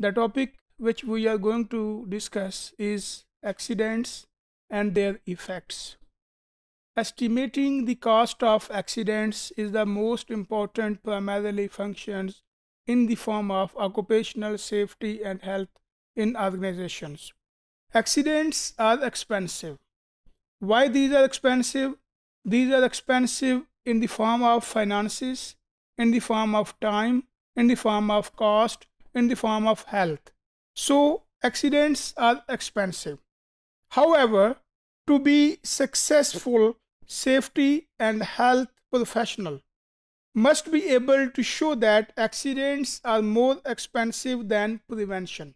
The topic which we are going to discuss is accidents and their effects. Estimating the cost of accidents is the most important primarily functions in the form of occupational safety and health in organizations. Accidents are expensive. Why these are expensive? These are expensive in the form of finances, in the form of time, in the form of cost, in the form of health. So accidents are expensive. However, to be successful safety and health professional must be able to show that accidents are more expensive than prevention.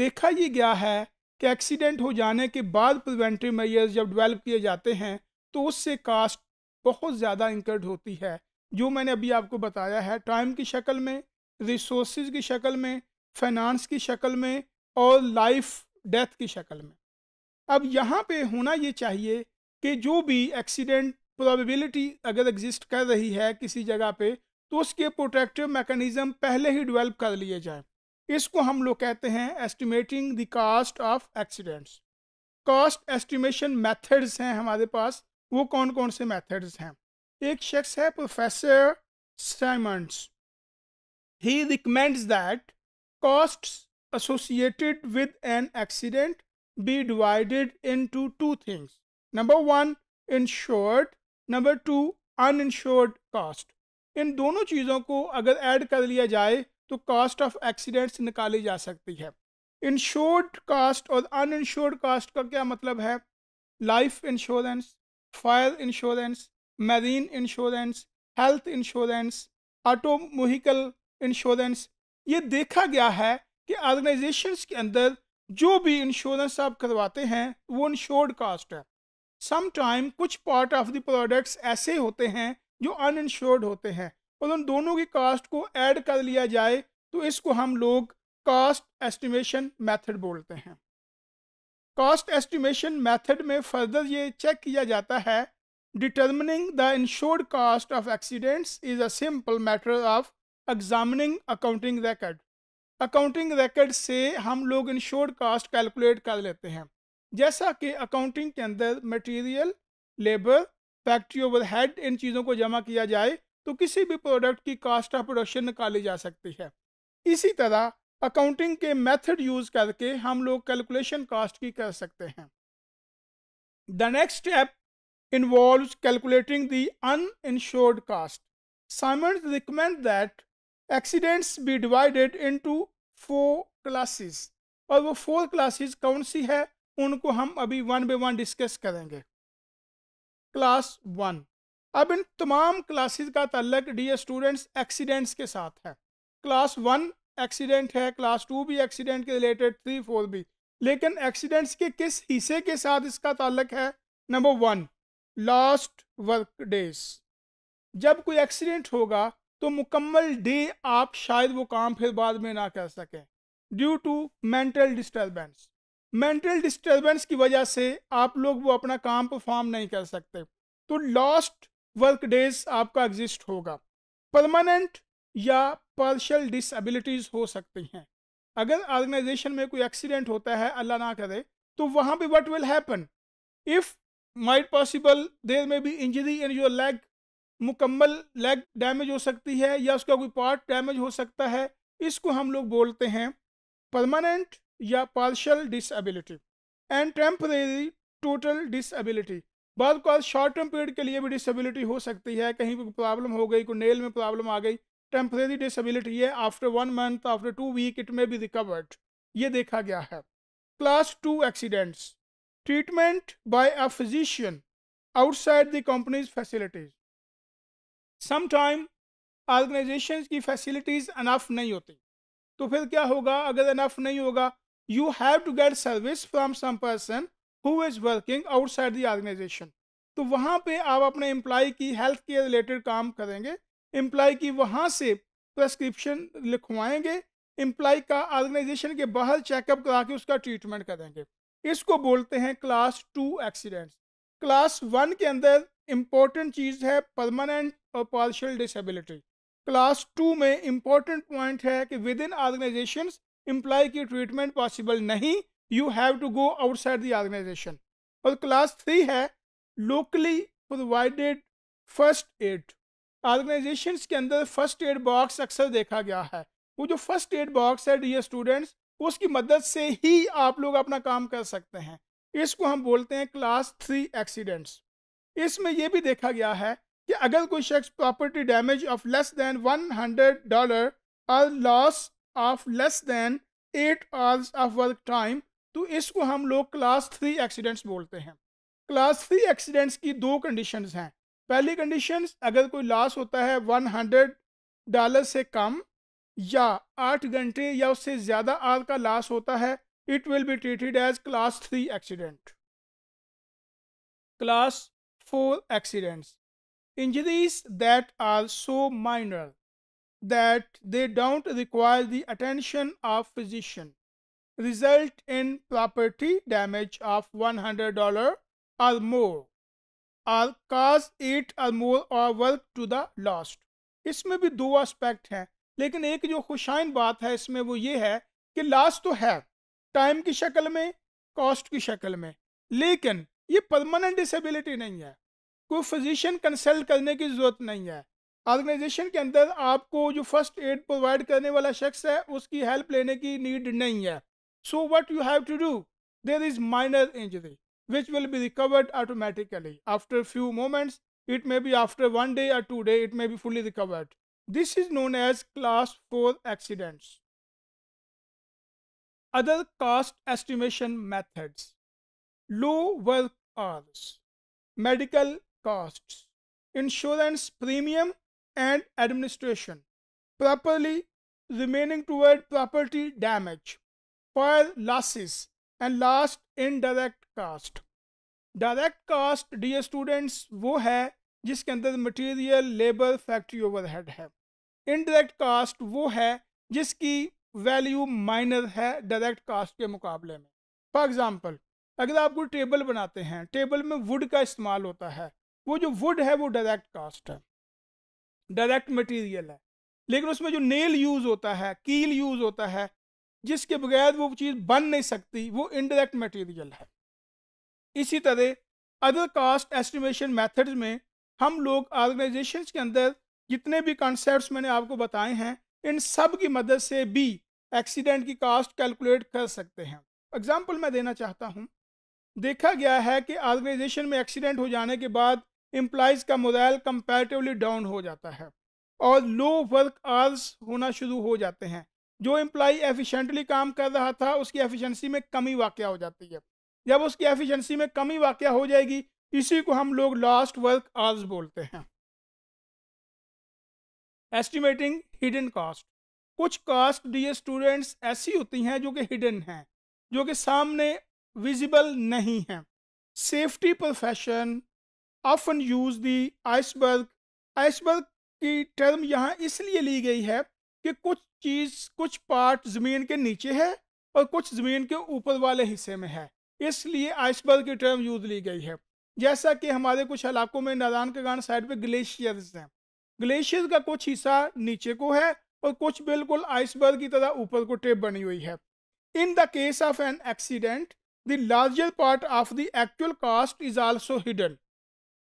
देखा ये गया है कि accident हो जाने के बाद preventive measures जब develop किए जाते हैं तो उससे cost बहुत ज़्यादा incurred होती है जो मैंने अभी आपको बताया है time की शक्ल में रिसोर्स की शक्ल में फाइनेंस की शक्ल में और लाइफ डेथ की शक्ल में अब यहाँ पे होना ये चाहिए कि जो भी एक्सीडेंट प्रोबेबिलिटी अगर एग्जिस्ट कर रही है किसी जगह पे तो उसके प्रोटेक्टिव मैकेनिज्म पहले ही डेवलप कर लिए जाए इसको हम लोग कहते हैं estimating the cost of accidents cost estimation methods हैं हमारे पास वो कौन कौन से मेथड्स हैं एक शख्स है professor Simonds he recommends that costs associated with an accident be divided into two things. Number one, insured. Number two, uninsured cost. इन दोनों चीज़ों को अगर ऐड कर लिया जाए तो कॉस्ट ऑफ एक्सीडेंट्स निकाली जा सकती है इंश्योर्ड कास्ट और अनइंश्योर्ड कास्ट का क्या मतलब है life insurance fire insurance marine insurance health insurance automobile insurance ये देखा गया है कि ऑर्गेनाइजेशन के अंदर जो भी इंश्योरेंस आप करवाते हैं वो इंश्योर्ड कास्ट है समटाइम कुछ पार्ट ऑफ द प्रोडक्ट्स ऐसे होते हैं जो अनइंश्योर्ड होते हैं और उन दोनों की कास्ट को ऐड कर लिया जाए तो इसको हम लोग कास्ट एस्टिमेशन मेथड बोलते हैं कास्ट एस्टिमेशन मेथड में फर्दर ये चेक किया जाता है determining the insured cost of accidents is a simple matter of examining accounting record accounting record से हम लोग इंश्योर्ड कास्ट कैलकुलेट कर लेते हैं जैसा कि अकाउंटिंग के अंदर मटेरियल लेबर फैक्ट्री हेड इन चीज़ों को जमा किया जाए तो किसी भी प्रोडक्ट की कास्ट ऑफ प्रोडक्शन निकाली जा सकती है इसी तरह अकाउंटिंग के मेथड यूज़ करके हम लोग कैलकुलेशन कास्ट की कर सकते हैं the next step calculating the uninsured cost Simonds recommend that accidents be divided into four classes और वो फोर क्लासेस कौन सी है उनको हम अभी वन बाई वन डिस्कस करेंगे क्लास वन अब इन तमाम क्लासेस का तल्लक डी स्टूडेंट्स एक्सीडेंट्स के साथ है क्लास वन एक्सीडेंट है क्लास टू भी एक्सीडेंट के रिलेटेड थ्री फोर भी लेकिन एक्सीडेंट्स के किस हिस्से के साथ इसका ताल्लक है number one last work days जब कोई एक्सीडेंट होगा तो मुकम्मल डे आप शायद वो काम फिर बाद में ना कर सकें due to mental disturbance mental disturbance की वजह से आप लोग वो अपना काम परफॉर्म नहीं कर सकते तो लॉस्ट वर्क डेज आपका एग्जिस्ट होगा परमानेंट या पार्शल डिसबिलिटीज़ हो सकती हैं अगर ऑर्गेनाइजेशन में कोई एक्सीडेंट होता है अल्लाह ना करे तो वहाँ पे what will happen if might possible there may be injury in your leg मुकम्मल लेग डैमेज हो सकती है या उसका कोई पार्ट डैमेज हो सकता है इसको हम लोग बोलते हैं परमानेंट या partial disability and temporary total disability बाद शॉर्ट टर्म पीरियड के लिए भी डिसबिलिटी हो सकती है कहीं कोई प्रॉब्लम हो गई कोई नेल में प्रॉब्लम आ गई टेम्परेरी डिसबिलिटी है after one month after two week it may be recovered ये देखा गया है class two accidents treatment by a physician outside the companies facilities sometime organization की फैसिलिटीज़ अनफ नहीं होती तो फिर क्या होगा अगर अनफ नहीं होगा you have to get service from some person who is working outside the organisation तो वहाँ पे आप अपने एम्प्लॉय की हेल्थ केयर रिलेटेड काम करेंगे एम्प्लॉय की वहाँ से प्रेस्क्रिप्शन लिखवाएंगे एम्प्लॉय का ऑर्गेनाइजेशन के बाहर चेकअप करा के उसका ट्रीटमेंट करेंगे इसको बोलते हैं class two accidents class one के अंदर इम्पोर्टेंट चीज़ है परमानेंट और पार्शियल डिसेबिलिटी क्लास टू में इंपॉर्टेंट पॉइंट है कि विद इन ऑर्गेनाइजेशन एम्प्लॉय की ट्रीटमेंट पॉसिबल नहीं you have to go outside the organisation और क्लास थ्री है locally provided first aid organisation के अंदर फर्स्ट एड बॉक्स अक्सर देखा गया है वो जो फर्स्ट एड बॉक्स है डी स्टूडेंट्स उसकी मदद से ही आप लोग अपना काम कर सकते हैं इसको हम बोलते हैं क्लास थ्री एक्सीडेंट्स इसमें यह भी देखा गया है कि अगर कोई शख्स property damage of less than one hundred dollar और loss of less than eight hours of work time तो इसको हम लोग क्लास थ्री एक्सीडेंट्स बोलते हैं क्लास थ्री एक्सीडेंट्स की दो कंडीशन हैं पहली कंडीशन अगर कोई लॉस होता है वन हंड्रेड डॉलर से कम या आठ घंटे या उससे ज़्यादा आर का लॉस होता है it will be treated as class three accident class four accidents Injuries that are so minor that they don't require the attention of physician result in property damage of $100 or more or cause eight or more or work to the lost. इसमें भी दो aspect हैं लेकिन एक जो खुशाइन बात है इसमें वो ये है कि loss तो है time की शक्ल में cost की शक्ल में लेकिन ये permanent disability नहीं है कोई फिजिशियन कंसल्ट करने की ज़रूरत नहीं है ऑर्गेनाइजेशन के अंदर आपको जो फर्स्ट एड प्रोवाइड करने वाला शख्स है उसकी हेल्प लेने की नीड नहीं है so what you have to do there is minor injury which will be recovered automatically after few moments it may be after one day या two day it may be fully recovered this is known as class four accidents other cost estimation methods low work hours medical costs, insurance premium and administration, properly remaining toward property damage, fire losses, and last indirect cost. Direct cost dear students वो है जिसके अंदर material labour factory overhead है indirect cost वो है जिसकी value minor है direct cost के मुकाबले में फॉर एग्जांपल अगर आप कोई टेबल बनाते हैं टेबल में वुड का इस्तेमाल होता है वो जो वुड है वो डायरेक्ट कास्ट है डायरेक्ट मटेरियल है लेकिन उसमें जो नेल यूज़ होता है कील यूज़ होता है जिसके बगैर वो चीज़ बन नहीं सकती वो इनडायरेक्ट मटेरियल है इसी तरह अदर कास्ट एस्टिमेशन मेथड्स में हम लोग ऑर्गेनाइजेशंस के अंदर जितने भी कॉन्सेप्ट मैंने आपको बताए हैं इन सब की मदद से भी एक्सीडेंट की कास्ट कैलकुलेट कर सकते हैं एग्जाम्पल मैं देना चाहता हूँ देखा गया है कि ऑर्गेनाइजेशन में एक्सीडेंट हो जाने के बाद एम्प्लाइज का मोबाइल कंपेरेटिवली डाउन हो जाता है और लो वर्क आवर्स होना शुरू हो जाते हैं जो इम्प्लाई एफिशेंटली काम कर रहा था उसकी एफिशिएंसी में कमी वाक़ हो जाती है जब उसकी एफिशिएंसी में कमी वाक़ हो जाएगी इसी को हम लोग लास्ट वर्क आवर्स बोलते हैं एस्टिमेटिंग हिडन कॉस्ट कुछ कॉस्ट डी स्टूडेंट्स ऐसी होती हैं जो कि हिडन हैं जो कि सामने विजिबल नहीं हैं safety profession often use the iceberg iceberg की टर्म यहाँ इसलिए ली गई है कि कुछ चीज़ कुछ पार्ट ज़मीन के नीचे है और कुछ ज़मीन के ऊपर वाले हिस्से में है इसलिए आइसबर्ग की टर्म यूज ली गई है जैसा कि हमारे कुछ इलाकों में नारायण गांड साइड पे ग्लेशियर्स हैं ग्लेशियर का कुछ हिस्सा नीचे को है और कुछ बिल्कुल आइसबर्ग की तरह ऊपर को टेप बनी हुई है in the case of an accident the larger part of the actual cost is also hidden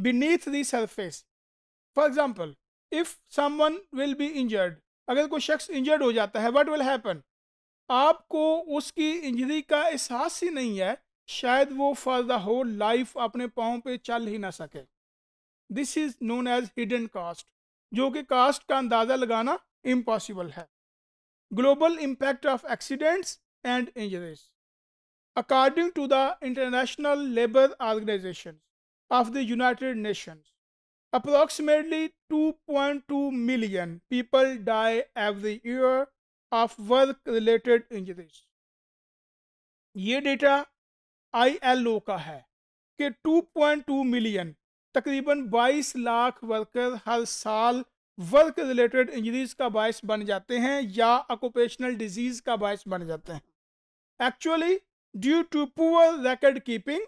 beneath the surface. For example, if someone will be injured, अगर कोई शख्स इंजर्ड हो जाता है what will happen? आपको उसकी इंजरी का एहसास ही नहीं है शायद वो फॉर द होल लाइफ अपने पाँव पे चल ही ना सके this is known as hidden cost जो कि कास्ट का अंदाज़ा लगाना इम्पॉसिबल है global impact of accidents and injuries according to the International Labour Organization of the United Nations. Approximately 2.2 million people die every year of work-related injuries. ये data ILO का है कि 2.2 मिलियन तकरीबन 22 लाख वर्कर हर साल वर्क रिलेटेड इंजरीज का बायस बन जाते हैं या ऑक्यूपेशनल डिजीज का बायस बन जाते हैं actually due to poor record keeping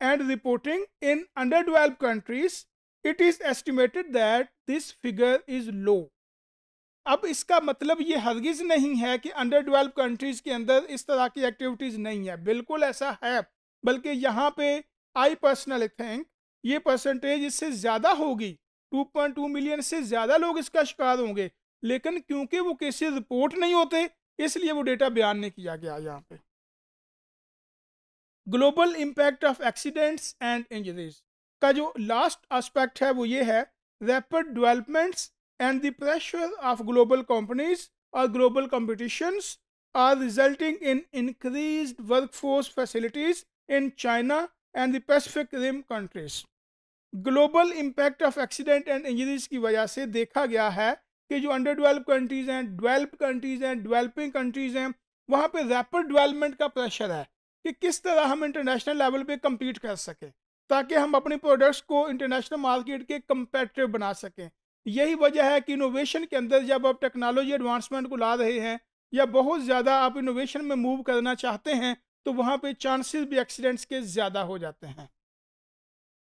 and reporting in underdeveloped countries, it is estimated that this figure is low. अब इसका मतलब ये हरगिज़ नहीं है कि अंडर डिवेल्प कंट्रीज़ के अंदर इस तरह की एक्टिविटीज़ नहीं है बिल्कुल ऐसा है बल्कि यहाँ पे आई पर्सनली थिंक ये परसेंटेज इससे ज़्यादा होगी 2.2 मिलियन से ज़्यादा लोग इसका शिकार होंगे लेकिन क्योंकि वो केसेस रिपोर्ट नहीं होते इसलिए वो डेटा बयान नहीं किया गया यहाँ पे global impact of accidents and injuries का जो लास्ट आस्पेक्ट है वो ये है rapid developments and the pressure of global companies और global competitions are resulting in increase workforce facilities in China and the Pacific Rim countries global impact of accident and injuries की वजह से देखा गया है कि जो अंडर डेवलप कंट्रीज़ हैं डेवलप कंट्रीज़ हैं डेवलपिंग कंट्रीज़ हैं वहाँ पे रैपिड डेवलपमेंट का प्रेशर है कि किस तरह हम इंटरनेशनल लेवल पे कम्पीट कर सकें ताकि हम अपने प्रोडक्ट्स को इंटरनेशनल मार्केट के कम्पेटिव बना सकें यही वजह है कि इनोवेशन के अंदर जब आप टेक्नोलॉजी एडवांसमेंट को ला रहे हैं या बहुत ज़्यादा आप इनोवेशन में मूव करना चाहते हैं तो वहाँ पे चांसेस भी एक्सीडेंट्स के ज़्यादा हो जाते हैं